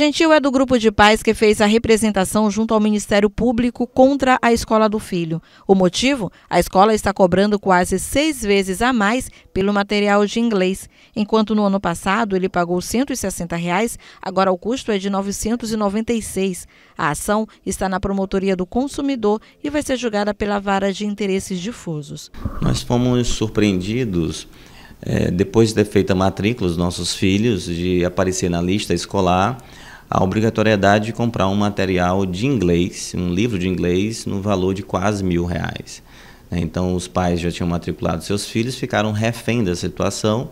Gentil é do grupo de pais que fez a representação junto ao Ministério Público contra a escola do filho. O motivo? A escola está cobrando quase seis vezes a mais pelo material de inglês. Enquanto no ano passado ele pagou R$ 160, reais, agora o custo é de R$ 996. A ação está na Promotoria do Consumidor e vai ser julgada pela Vara de Interesses Difusos. Nós fomos surpreendidos é, depois de ter feito a matrícula os nossos filhos, de aparecer na lista escolar, a obrigatoriedade de comprar um material de inglês, um livro de inglês, no valor de quase mil reais. Então, os pais já tinham matriculado seus filhos, ficaram refém da situação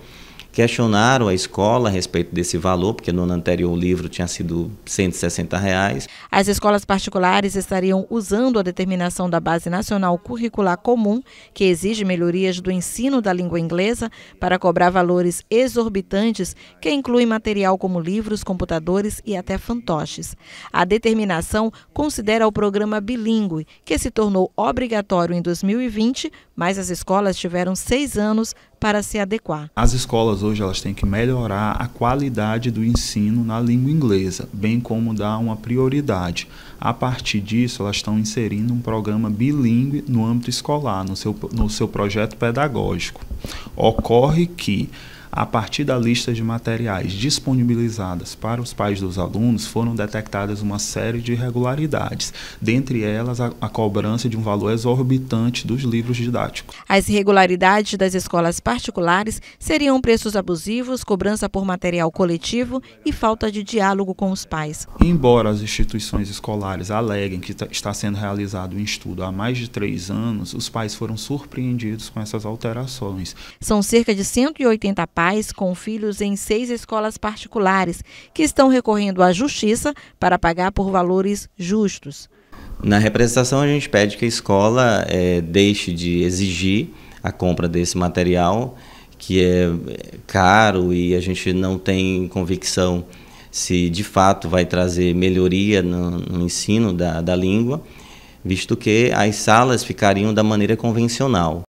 questionaram a escola a respeito desse valor, porque no ano anterior o livro tinha sido 160 reais. As escolas particulares estariam usando a determinação da Base Nacional Curricular Comum, que exige melhorias do ensino da língua inglesa, para cobrar valores exorbitantes, que incluem material como livros, computadores e até fantoches. A determinação considera o programa bilíngue, que se tornou obrigatório em 2020, mas as escolas tiveram seis anos para se adequar. As escolas hoje elas têm que melhorar a qualidade do ensino na língua inglesa, bem como dar uma prioridade. A partir disso, elas estão inserindo um programa bilíngue no âmbito escolar, no seu, no seu projeto pedagógico. Ocorre que a partir da lista de materiais disponibilizadas para os pais dos alunos, foram detectadas uma série de irregularidades, dentre elas a, a cobrança de um valor exorbitante dos livros didáticos. As irregularidades das escolas particulares seriam preços abusivos, cobrança por material coletivo e falta de diálogo com os pais. Embora as instituições escolares aleguem que está sendo realizado um estudo há mais de três anos, os pais foram surpreendidos com essas alterações. São cerca de 180 pais com filhos em seis escolas particulares, que estão recorrendo à justiça para pagar por valores justos. Na representação, a gente pede que a escola é, deixe de exigir a compra desse material, que é eh, caro e a gente não tem convicção se de fato vai trazer melhoria no, no ensino da, da língua, visto que as salas ficariam da maneira convencional.